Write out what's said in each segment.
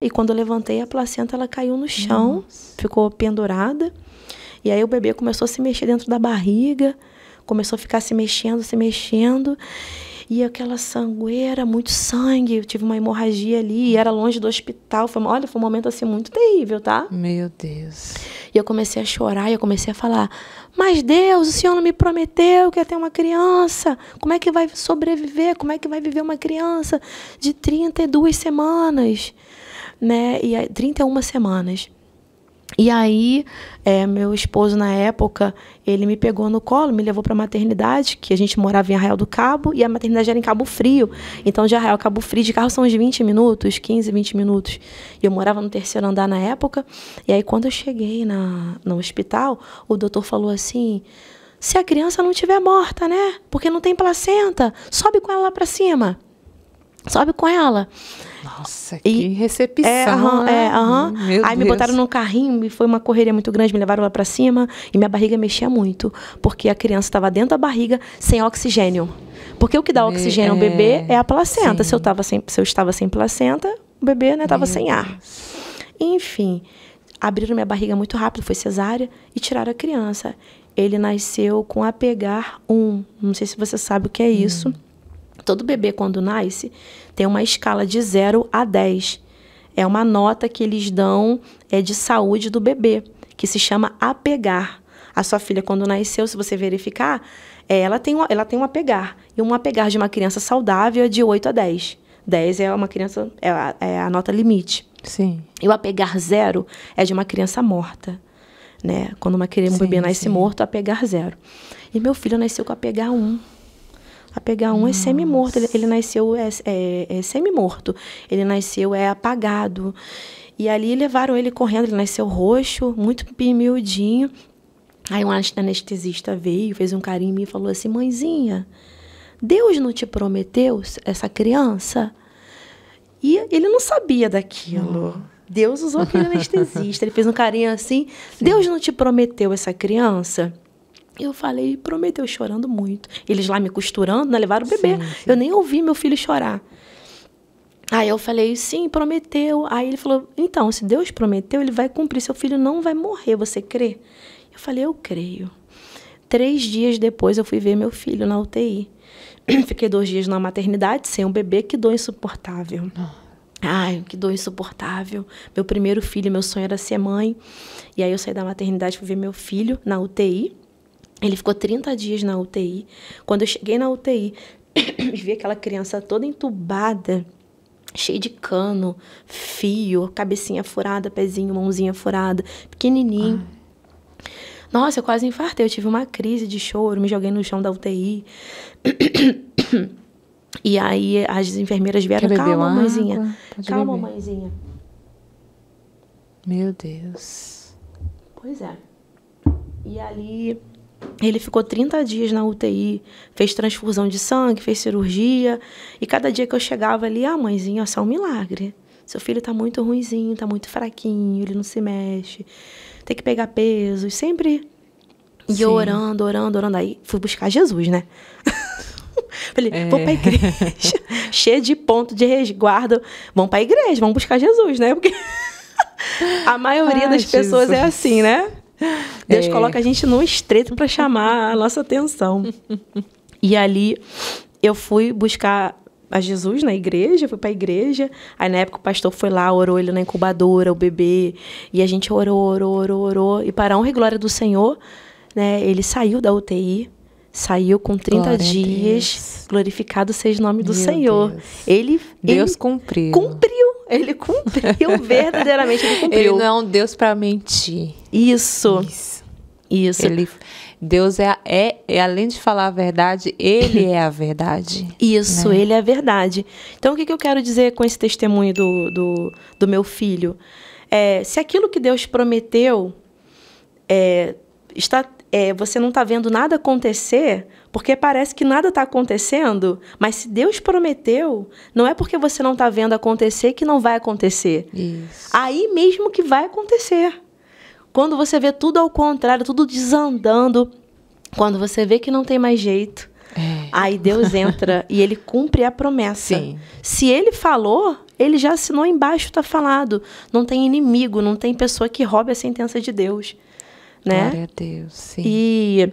E quando eu levantei a placenta, ela caiu no chão, Nossa. ficou pendurada. E aí o bebê começou a se mexer dentro da barriga, começou a ficar se mexendo, se mexendo. E aquela sangueira, muito sangue, eu tive uma hemorragia ali, e era longe do hospital. Foi, olha, foi um momento assim muito terrível, tá? Meu Deus. E eu comecei a chorar e eu comecei a falar: Mas Deus, o Senhor não me prometeu que ia ter uma criança. Como é que vai sobreviver? Como é que vai viver uma criança de 32 semanas? Né? E 31 semanas. E aí, é, meu esposo na época, ele me pegou no colo, me levou para a maternidade, que a gente morava em Arraial do Cabo, e a maternidade era em Cabo Frio. Então, de Arraial Cabo Frio, de carro são uns 20 minutos, 15, 20 minutos. E eu morava no terceiro andar na época. E aí, quando eu cheguei na, no hospital, o doutor falou assim: se a criança não tiver morta, né? Porque não tem placenta, sobe com ela lá para cima. Sobe com ela. Nossa, e, que recepção. É, aham, né? é, aham. Meu Aí Deus. me botaram num carrinho e foi uma correria muito grande, me levaram lá para cima e minha barriga mexia muito, porque a criança estava dentro da barriga sem oxigênio. Porque o que dá oxigênio é, ao bebê é a placenta. Se eu, tava sem, se eu estava sem placenta, o bebê né, estava sem ar. Enfim, abriram minha barriga muito rápido, foi cesárea, e tiraram a criança. Ele nasceu com apegar 1. Não sei se você sabe o que é hum. isso. Todo bebê, quando nasce, tem uma escala de 0 a 10. É uma nota que eles dão é, de saúde do bebê, que se chama apegar. A sua filha, quando nasceu, se você verificar, é, ela, tem, ela tem um apegar. E um apegar de uma criança saudável é de 8 a 10. 10 é uma criança, é a, é a nota limite. Sim. E o apegar zero é de uma criança morta. Né? Quando uma criança, um bebê nasce sim. morto, apegar zero. E meu filho nasceu com apegar um a pegar um é Nossa. é semi-morto. Ele, ele, nasceu é, é, é semi-morto. Ele nasceu é apagado. E ali levaram ele correndo, ele nasceu roxo, muito miudinho. Aí um anestesista veio, fez um carinho em mim e falou assim: Mãezinha, Deus não te prometeu essa criança? E ele não sabia daquilo. Deus usou aquele anestesista. Ele fez um carinho assim: Sim. Deus não te prometeu essa criança? Eu falei, prometeu chorando muito. Eles lá me costurando, né? Levaram o bebê. Sim, sim. Eu nem ouvi meu filho chorar. Aí eu falei, sim, prometeu. Aí ele falou, então, se Deus prometeu, ele vai cumprir. Seu filho não vai morrer, você crê? Eu falei, eu creio. Três dias depois eu fui ver meu filho na UTI. Fiquei dois dias na maternidade sem um bebê, que dor insuportável. Ah. Ai, que dor insuportável. Meu primeiro filho, meu sonho era ser mãe. E aí eu saí da maternidade, fui ver meu filho na UTI. Ele ficou 30 dias na UTI. Quando eu cheguei na UTI, vi aquela criança toda entubada, cheia de cano, fio, cabecinha furada, pezinho, mãozinha furada, pequenininho. Nossa, eu quase infartei. Eu tive uma crise de choro, me joguei no chão da UTI. e aí as enfermeiras vieram, calma, mãezinha. Calma, beber. mãezinha. Meu Deus. Pois é. E ali ele ficou 30 dias na UTI, fez transfusão de sangue, fez cirurgia. E cada dia que eu chegava ali, ah, mãezinha, isso é um milagre. Seu filho tá muito ruimzinho, tá muito fraquinho, ele não se mexe. Tem que pegar peso. E sempre e Sim. orando, orando, orando. Aí fui buscar Jesus, né? Falei, é. vou pra é. igreja. cheio de ponto de resguardo. Vamos pra igreja, vamos buscar Jesus, né? Porque a maioria Ai, das Jesus. pessoas é assim, né? Deus é. coloca a gente num estreito para chamar a nossa atenção. e ali eu fui buscar a Jesus na igreja, fui para a igreja. Aí na época o pastor foi lá, orou ele na incubadora, o bebê, e a gente orou, orou, orou, orou. E para a honra e glória do Senhor, né, ele saiu da UTI saiu com 30 Glória dias, glorificado seja o nome do Meu Senhor. Deus. Ele Deus ele cumpriu. Cumpriu. Ele cumpriu verdadeiramente, ele cumpriu. Ele não é um Deus para mentir. Isso. Isso. Isso. Ele Deus é, é, é, além de falar a verdade, ele é a verdade. Isso, né? ele é a verdade. Então, o que, que eu quero dizer com esse testemunho do, do, do meu filho? É, se aquilo que Deus prometeu é, está é, você não está vendo nada acontecer, porque parece que nada está acontecendo, mas se Deus prometeu, não é porque você não está vendo acontecer que não vai acontecer. Isso. Aí mesmo que vai acontecer. Quando você vê tudo ao contrário, tudo desandando, quando você vê que não tem mais jeito, é. aí Deus entra e ele cumpre a promessa. Sim. Se ele falou, ele já assinou embaixo, está falado. Não tem inimigo, não tem pessoa que roube a sentença de Deus né? Glória a Deus, sim. E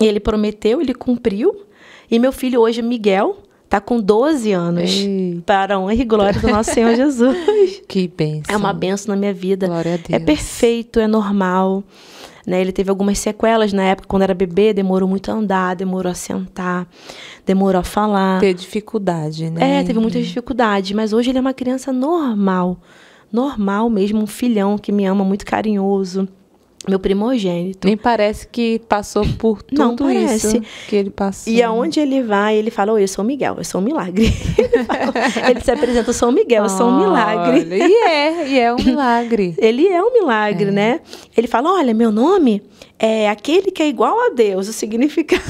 ele prometeu, ele cumpriu. E meu filho hoje, Miguel, tá com 12 anos. Ei. Para a honra e glória do nosso Senhor Jesus. que bênção É uma bênção na minha vida. Glória a é Deus. É perfeito, é normal. Né? Ele teve algumas sequelas na época, quando era bebê, demorou muito a andar, demorou a sentar, demorou a falar. Teve dificuldade, né? É, teve muita dificuldade, mas hoje ele é uma criança normal. Normal mesmo, um filhão que me ama, muito carinhoso meu primogênito. Nem parece que passou por tudo não parece. isso que ele passou. E aonde ele vai, ele fala: eu sou o Miguel, eu sou um milagre. ele, se apresenta: Eu sou o Miguel, eu sou um milagre. Olha, e é, e é um milagre. ele é um milagre, é. né? Ele fala: Olha, meu nome é aquele que é igual a Deus, o significado.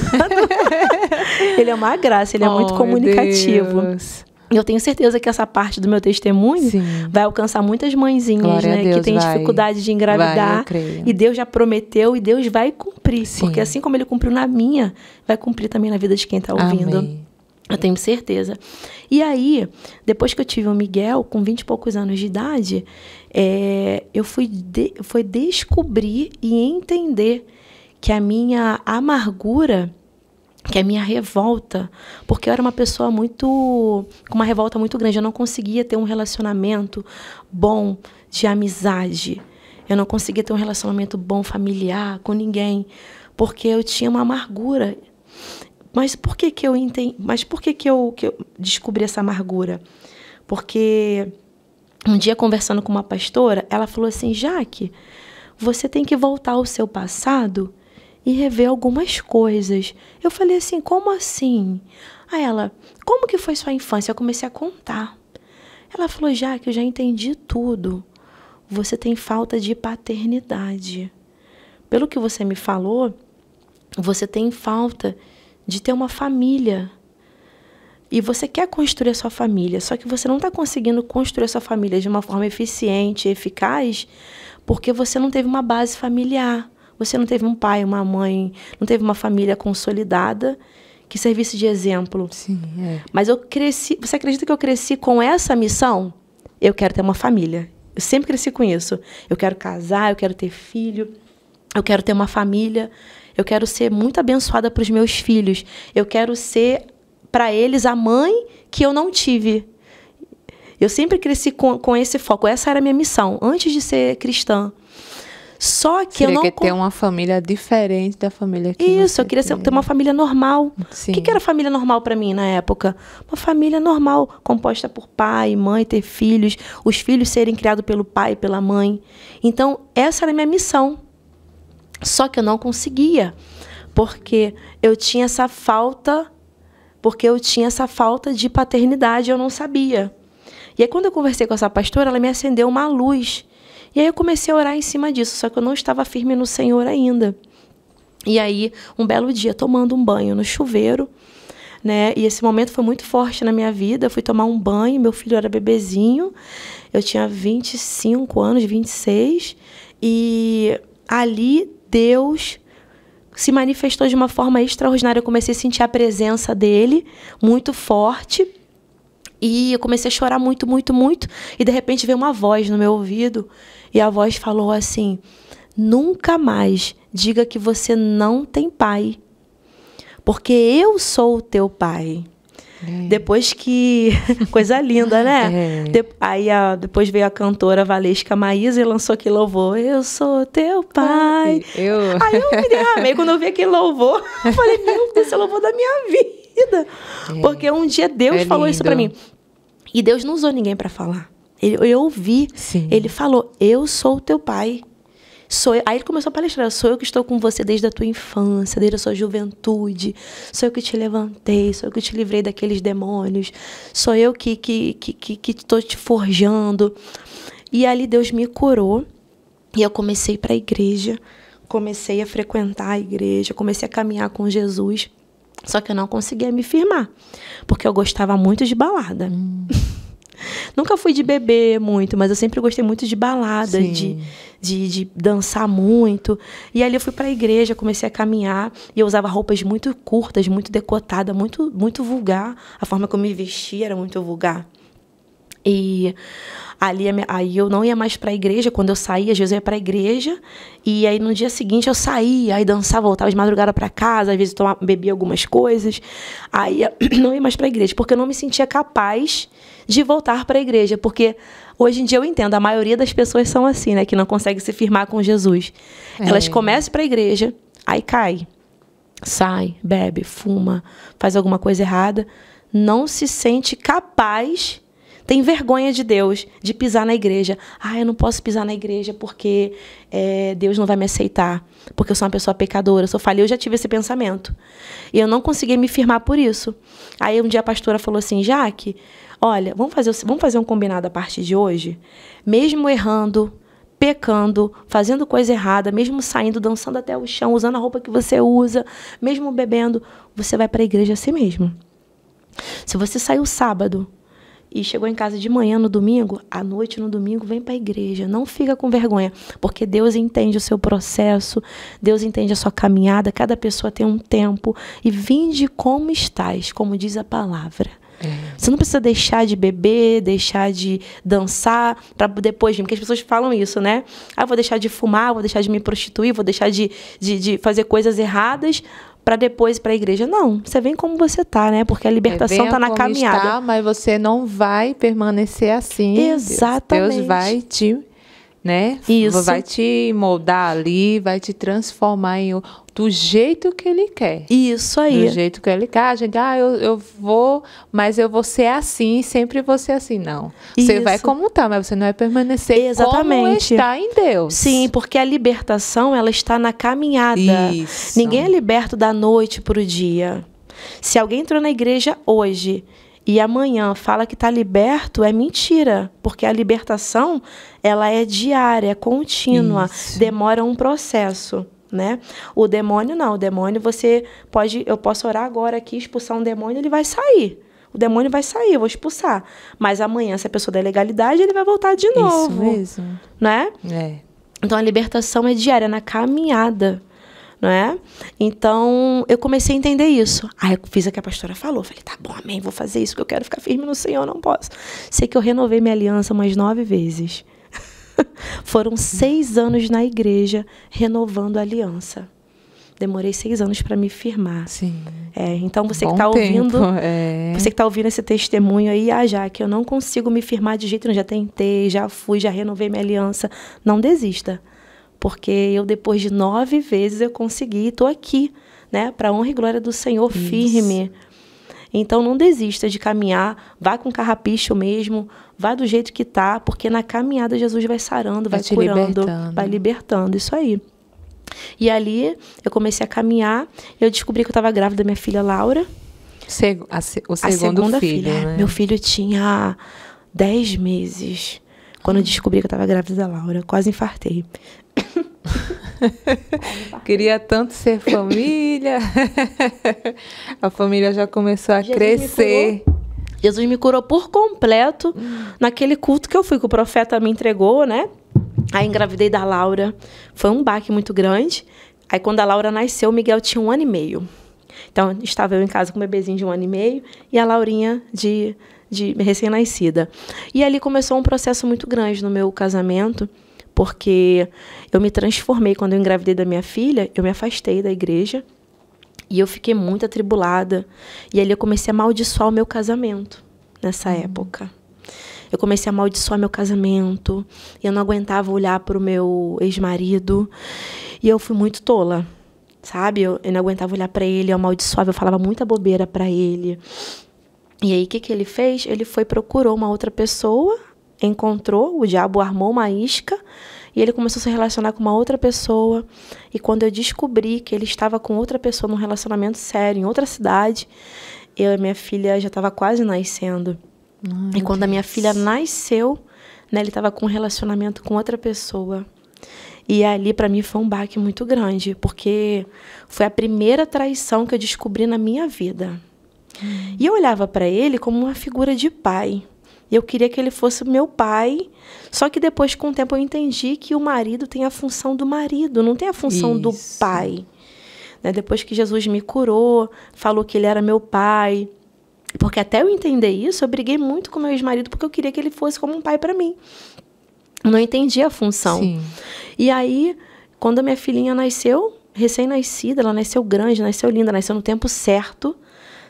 ele é uma graça, ele oh, é muito oh, comunicativo. Deus. Eu tenho certeza que essa parte do meu testemunho Sim. vai alcançar muitas mãezinhas, Glória né? Deus, que têm dificuldade de engravidar. Vai, e Deus já prometeu e Deus vai cumprir. Sim. Porque assim como ele cumpriu na minha, vai cumprir também na vida de quem está ouvindo. Amém. Eu tenho certeza. E aí, depois que eu tive o Miguel, com 20 e poucos anos de idade, é, eu fui, de, fui descobrir e entender que a minha amargura que é a minha revolta, porque eu era uma pessoa muito com uma revolta muito grande, eu não conseguia ter um relacionamento bom de amizade. Eu não conseguia ter um relacionamento bom familiar com ninguém, porque eu tinha uma amargura. Mas por que que eu entendi, mas por que que eu, que eu descobri essa amargura? Porque um dia conversando com uma pastora, ela falou assim: "Jaque, você tem que voltar ao seu passado e rever algumas coisas. Eu falei assim: como assim? A ela, como que foi sua infância? Eu comecei a contar. Ela falou: já que eu já entendi tudo. Você tem falta de paternidade. Pelo que você me falou, você tem falta de ter uma família. E você quer construir a sua família, só que você não está conseguindo construir a sua família de uma forma eficiente, eficaz, porque você não teve uma base familiar você não teve um pai, uma mãe, não teve uma família consolidada que servisse de exemplo. Sim, é. Mas eu cresci. Você acredita que eu cresci com essa missão? Eu quero ter uma família. Eu sempre cresci com isso. Eu quero casar, eu quero ter filho, eu quero ter uma família, eu quero ser muito abençoada para os meus filhos. Eu quero ser para eles a mãe que eu não tive. Eu sempre cresci com, com esse foco. Essa era a minha missão antes de ser cristã. Só que eu não. que ter uma família diferente da família que Isso, eu queria ter uma família normal. Sim. O que, que era família normal para mim na época? Uma família normal, composta por pai, mãe, ter filhos, os filhos serem criados pelo pai e pela mãe. Então, essa era a minha missão. Só que eu não conseguia, porque eu tinha essa falta, porque eu tinha essa falta de paternidade, eu não sabia. E aí, quando eu conversei com essa pastora, ela me acendeu uma luz e aí eu comecei a orar em cima disso, só que eu não estava firme no Senhor ainda. E aí, um belo dia, tomando um banho no chuveiro, né? E esse momento foi muito forte na minha vida. Eu fui tomar um banho, meu filho era bebezinho, eu tinha 25 anos, 26, e ali Deus se manifestou de uma forma extraordinária. Eu comecei a sentir a presença dele muito forte. E eu comecei a chorar muito, muito, muito. E de repente veio uma voz no meu ouvido. E a voz falou assim: Nunca mais diga que você não tem pai. Porque eu sou o teu pai. É. Depois que. Coisa linda, né? É. De... Aí a... depois veio a cantora Valesca Maísa e lançou aquele louvor. Eu sou teu pai. Eu. Aí eu me derramei. Quando eu vi aquele louvor, eu falei, meu Deus, esse louvou é louvor da minha vida vida. É. Porque um dia Deus é falou isso para mim. E Deus não usou ninguém para falar. Ele, eu ouvi. Sim. Ele falou: Eu sou o teu pai. Sou eu. Aí ele começou a palestrar: Sou eu que estou com você desde a tua infância, desde a sua juventude. Sou eu que te levantei, sou eu que te livrei daqueles demônios. Sou eu que que que que, que estou te forjando. E ali Deus me curou e eu comecei para a igreja, comecei a frequentar a igreja, comecei a caminhar com Jesus. Só que eu não conseguia me firmar, porque eu gostava muito de balada. Hum. Nunca fui de beber muito, mas eu sempre gostei muito de balada, de, de, de, dançar muito. E ali eu fui para a igreja, comecei a caminhar, e eu usava roupas muito curtas, muito decotada, muito, muito vulgar. A forma como eu me vestia era muito vulgar. E ali aí eu não ia mais para a igreja, quando eu saía, às vezes eu ia para a igreja, e aí no dia seguinte eu saía, aí dançava, voltava de madrugada para casa, às vezes tomava, bebia algumas coisas. Aí eu não ia mais para a igreja, porque eu não me sentia capaz de voltar para a igreja, porque hoje em dia eu entendo, a maioria das pessoas são assim, né, que não conseguem se firmar com Jesus. É. Elas começam para a igreja, aí cai. Sai, bebe, fuma, faz alguma coisa errada, não se sente capaz tem vergonha de Deus, de pisar na igreja. Ah, eu não posso pisar na igreja porque é, Deus não vai me aceitar, porque eu sou uma pessoa pecadora, eu sou falha. Eu já tive esse pensamento. E eu não consegui me firmar por isso. Aí um dia a pastora falou assim, Jaque, olha, vamos fazer, vamos fazer um combinado a partir de hoje? Mesmo errando, pecando, fazendo coisa errada, mesmo saindo, dançando até o chão, usando a roupa que você usa, mesmo bebendo, você vai para a igreja assim mesmo. Se você saiu sábado, e chegou em casa de manhã no domingo, à noite no domingo, vem para a igreja. Não fica com vergonha, porque Deus entende o seu processo, Deus entende a sua caminhada, cada pessoa tem um tempo. E vinde como estás, como diz a palavra. É. Você não precisa deixar de beber, deixar de dançar para depois, porque as pessoas falam isso, né? Ah, vou deixar de fumar, vou deixar de me prostituir, vou deixar de, de, de fazer coisas erradas para depois para a igreja. Não, você vem como você tá, né? Porque a libertação é, tá na como caminhada. Está, mas você não vai permanecer assim. Exatamente. Deus, Deus vai te né? Isso. Vai te moldar ali, vai te transformar em do jeito que ele quer. Isso aí. Do jeito que ele quer. A gente, ah, eu, eu vou, mas eu vou ser assim, sempre vou ser assim. Não. Isso. Você vai como tá, mas você não vai é permanecer Exatamente. como está em Deus. Sim, porque a libertação, ela está na caminhada. Isso. Ninguém é liberto da noite para o dia. Se alguém entrou na igreja hoje e amanhã fala que está liberto, é mentira, porque a libertação ela é diária, é contínua, Isso. demora um processo. Né? O demônio não, o demônio você pode, eu posso orar agora aqui, expulsar um demônio, ele vai sair. O demônio vai sair, eu vou expulsar. Mas amanhã, se a pessoa der legalidade, ele vai voltar de novo. Isso mesmo. Né? É. Então a libertação é diária, é na caminhada não é? Então, eu comecei a entender isso. Aí eu fiz o que a pastora falou. Falei, tá bom, amém, vou fazer isso, que eu quero ficar firme no Senhor, não posso. Sei que eu renovei minha aliança umas nove vezes. Foram seis anos na igreja renovando a aliança. Demorei seis anos para me firmar. Sim. É, então você Bom que está ouvindo, é. você que está ouvindo esse testemunho aí, ah, já que eu não consigo me firmar de jeito nenhum, já tentei, já fui, já renovei minha aliança, não desista porque eu depois de nove vezes eu consegui, e estou aqui, né, para honra e glória do Senhor, Isso. firme. Então não desista de caminhar, vá com carrapicho mesmo, vá do jeito que tá, porque na caminhada Jesus vai sarando, vai, vai curando, libertando. vai libertando. Isso aí. E ali eu comecei a caminhar, eu descobri que eu estava grávida da minha filha Laura. a, se o segundo a segunda filho, filha. Né? Meu filho tinha 10 meses. Quando eu hum. descobri que eu estava grávida da Laura, quase infartei. Queria tanto ser família. a família já começou a Jesus crescer. Me Jesus me curou por completo hum. naquele culto que eu fui, que o profeta me entregou, né? Aí engravidei da Laura. Foi um baque muito grande. Aí quando a Laura nasceu, o Miguel tinha um ano e meio. Então, estava eu em casa com o bebezinho de um ano e meio e a Laurinha de, de recém-nascida. E ali começou um processo muito grande no meu casamento porque eu me transformei quando eu engravidei da minha filha, eu me afastei da igreja e eu fiquei muito atribulada. E ali eu comecei a amaldiçoar o meu casamento nessa uhum. época. Eu comecei a amaldiçoar meu casamento, eu não aguentava olhar para o meu ex-marido, e eu fui muito tola. Sabe? Eu, eu não aguentava olhar para ele, eu amaldiçoava, eu falava muita bobeira para ele. E aí, o que, que ele fez? Ele foi procurou uma outra pessoa encontrou, o diabo armou uma isca e ele começou a se relacionar com uma outra pessoa. E quando eu descobri que ele estava com outra pessoa num relacionamento sério, em outra cidade, eu e minha filha já estava quase nascendo. e quando Deus. a minha filha nasceu, né, ele estava com um relacionamento com outra pessoa. E ali para mim foi um baque muito grande, porque foi a primeira traição que eu descobri na minha vida. Hum. E eu olhava para ele como uma figura de pai. E eu queria que ele fosse meu pai. Só que depois, com o tempo, eu entendi que o marido tem a função do marido, não tem a função Isso. do pai. Né? Depois que Jesus me curou, falou que ele era meu pai. Porque até eu entender isso, eu briguei muito com meu ex-marido porque eu queria que ele fosse como um pai para mim. não entendi a função. Sim. E aí, quando a minha filhinha nasceu, recém-nascida, ela nasceu grande, nasceu linda, nasceu no tempo certo.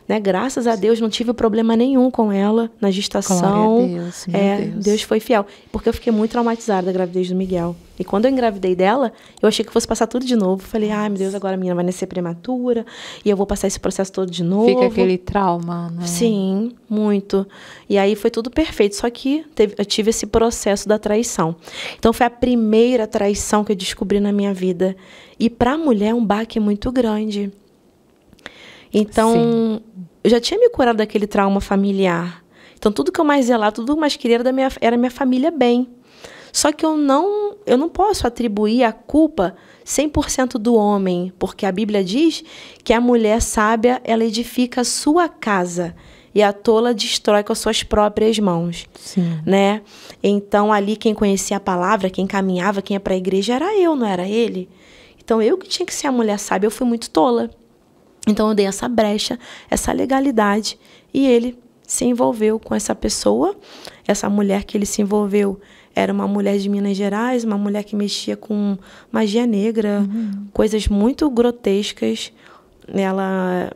Né? Graças a Deus não tive problema nenhum com ela na gestação. Deus, é, Deus. Deus foi fiel. Porque eu fiquei muito traumatizada da gravidez do Miguel. E quando eu engravidei dela, eu achei que fosse passar tudo de novo. Falei, ai ah, meu Deus, agora a menina vai nascer prematura e eu vou passar esse processo todo de novo. Fica aquele trauma, né? Sim, muito. E aí foi tudo perfeito, só que teve, eu tive esse processo da traição. Então foi a primeira traição que eu descobri na minha vida. E para a mulher é um baque muito grande. Então, Sim. eu já tinha me curado daquele trauma familiar. Então, tudo que eu mais zelava, tudo que eu mais queria era, minha, era minha família bem. Só que eu não, eu não posso atribuir a culpa 100% do homem, porque a Bíblia diz que a mulher sábia, ela edifica a sua casa e a tola destrói com as suas próprias mãos, Sim. né? Então ali quem conhecia a palavra, quem caminhava, quem ia para a igreja era eu, não era ele. Então eu que tinha que ser a mulher sábia, eu fui muito tola. Então eu dei essa brecha, essa legalidade e ele se envolveu com essa pessoa. Essa mulher que ele se envolveu era uma mulher de Minas Gerais, uma mulher que mexia com magia negra, uhum. coisas muito grotescas. Ela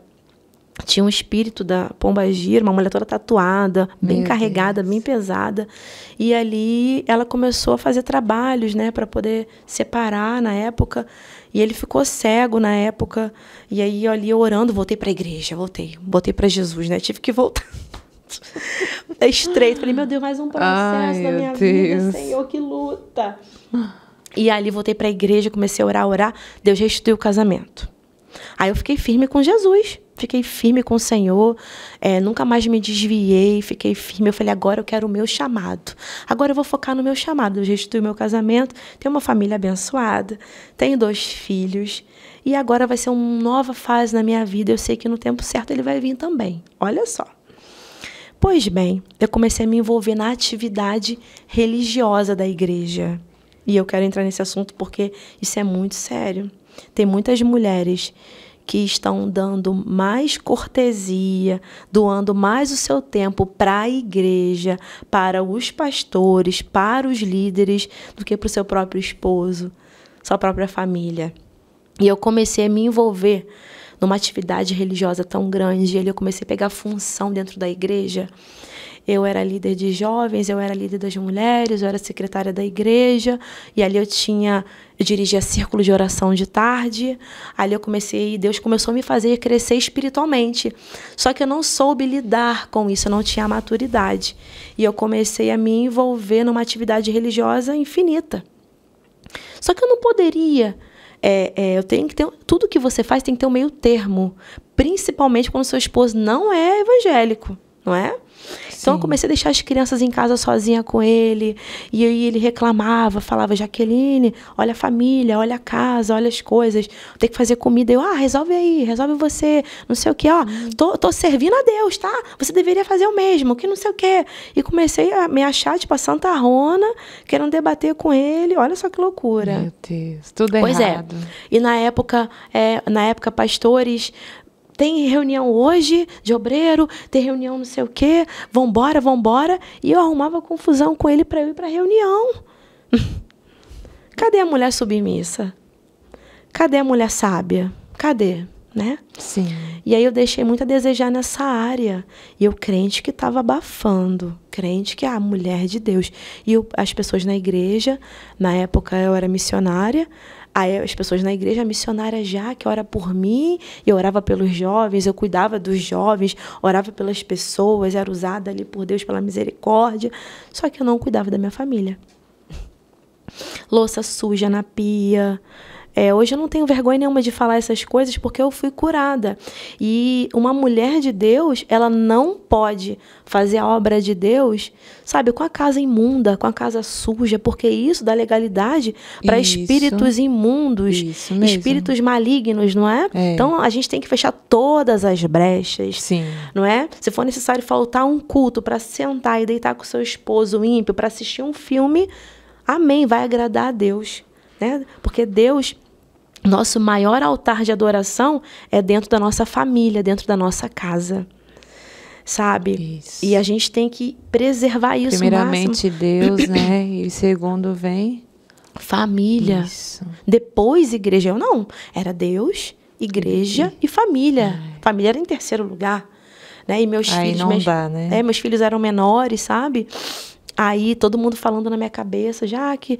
tinha um espírito da pomba gira, uma mulher toda tatuada, bem Meu carregada, Deus. bem pesada. E ali ela começou a fazer trabalhos, né, para poder separar na época e ele ficou cego na época. E aí, ali orando, voltei para a igreja, voltei. Voltei para Jesus, né? Tive que voltar. é estreito. Falei, meu Deus, mais um processo Ai, na minha Deus. vida, Senhor, que luta. E ali voltei para a igreja, comecei a orar, orar. Deus restituiu o casamento. Aí eu fiquei firme com Jesus fiquei firme com o Senhor, é, nunca mais me desviei, fiquei firme. Eu falei, agora eu quero o meu chamado. Agora eu vou focar no meu chamado. Eu restituí meu casamento, tenho uma família abençoada, tenho dois filhos. E agora vai ser uma nova fase na minha vida. Eu sei que no tempo certo ele vai vir também. Olha só. Pois bem, eu comecei a me envolver na atividade religiosa da igreja. E eu quero entrar nesse assunto porque isso é muito sério. Tem muitas mulheres que estão dando mais cortesia, doando mais o seu tempo para a igreja, para os pastores, para os líderes, do que para o seu próprio esposo, sua própria família. E eu comecei a me envolver numa atividade religiosa tão grande, e eu comecei a pegar função dentro da igreja eu era líder de jovens, eu era líder das mulheres, eu era secretária da igreja, e ali eu tinha, eu dirigia círculo de oração de tarde, ali eu comecei, Deus começou a me fazer crescer espiritualmente. Só que eu não soube lidar com isso, eu não tinha maturidade. E eu comecei a me envolver numa atividade religiosa infinita. Só que eu não poderia é, é, eu tenho que ter tudo que você faz tem que ter um meio termo, principalmente quando seu esposo não é evangélico não é? Sim. Então eu comecei a deixar as crianças em casa sozinha com ele. E aí ele reclamava, falava, Jaqueline, olha a família, olha a casa, olha as coisas, tem que fazer comida. Eu, ah, resolve aí, resolve você, não sei o que, ó, hum. tô, tô servindo a Deus, tá? Você deveria fazer o mesmo, que não sei o que. E comecei a me achar, tipo, a Santa Rona, querendo debater com ele. Olha só que loucura. Meu Deus, tudo errado. Pois é. E na época, é, na época, pastores tem reunião hoje de obreiro, tem reunião não sei o quê, vambora, vambora. E eu arrumava confusão com ele para eu ir para reunião. Cadê a mulher submissa? Cadê a mulher sábia? Cadê? Né? Sim. E aí eu deixei muito a desejar nessa área. E eu crente que estava abafando, crente que a ah, mulher de Deus. E eu, as pessoas na igreja, na época eu era missionária, Aí as pessoas na igreja missionária já, que ora por mim, eu orava pelos jovens, eu cuidava dos jovens, orava pelas pessoas, era usada ali por Deus pela misericórdia. Só que eu não cuidava da minha família. Louça suja na pia, é, hoje eu não tenho vergonha nenhuma de falar essas coisas porque eu fui curada. E uma mulher de Deus, ela não pode fazer a obra de Deus, sabe, com a casa imunda, com a casa suja, porque isso dá legalidade para espíritos imundos, espíritos malignos, não é? é? Então a gente tem que fechar todas as brechas, Sim. não é? Se for necessário faltar um culto para sentar e deitar com seu esposo ímpio para assistir um filme, amém, vai agradar a Deus, né? Porque Deus nosso maior altar de adoração é dentro da nossa família, dentro da nossa casa. Sabe? Isso. E a gente tem que preservar isso. Primeiramente Deus, né? E segundo vem família. Isso. Depois igreja, eu não. Era Deus, igreja e família. Ai. É. Família era em terceiro lugar. Né? E meus Aí filhos. Não meus, dá, né? É, meus filhos eram menores, sabe? Aí todo mundo falando na minha cabeça, já que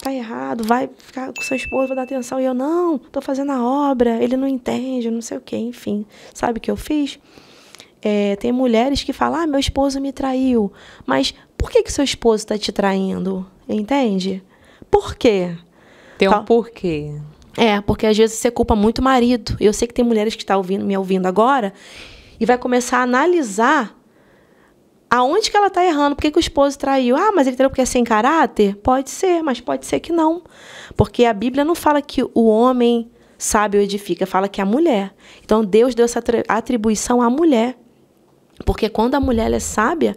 tá errado, vai ficar com sua esposa, vai dar atenção. E eu, não, tô fazendo a obra, ele não entende, não sei o quê, enfim. Sabe o que eu fiz? É, tem mulheres que falam, ah, meu esposo me traiu. Mas por que que seu esposo está te traindo? Entende? Por quê? Tem um porquê. É, porque às vezes você culpa muito o marido. Eu sei que tem mulheres que estão tá ouvindo, me ouvindo agora e vai começar a analisar aonde que ela está errando? Por que, que o esposo traiu? Ah, mas ele traiu porque é sem caráter? Pode ser, mas pode ser que não. Porque a Bíblia não fala que o homem sábio edifica, fala que é a mulher. Então Deus deu essa atribuição à mulher. Porque quando a mulher é sábia,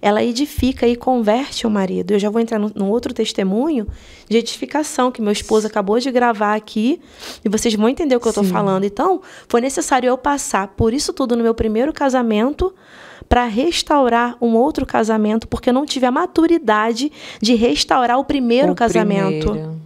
ela edifica e converte o marido. Eu já vou entrar num outro testemunho de edificação que meu esposo acabou de gravar aqui e vocês vão entender o que eu estou falando. Então, foi necessário eu passar por isso tudo no meu primeiro casamento para restaurar um outro casamento, porque não tive a maturidade de restaurar o primeiro o casamento. Primeiro.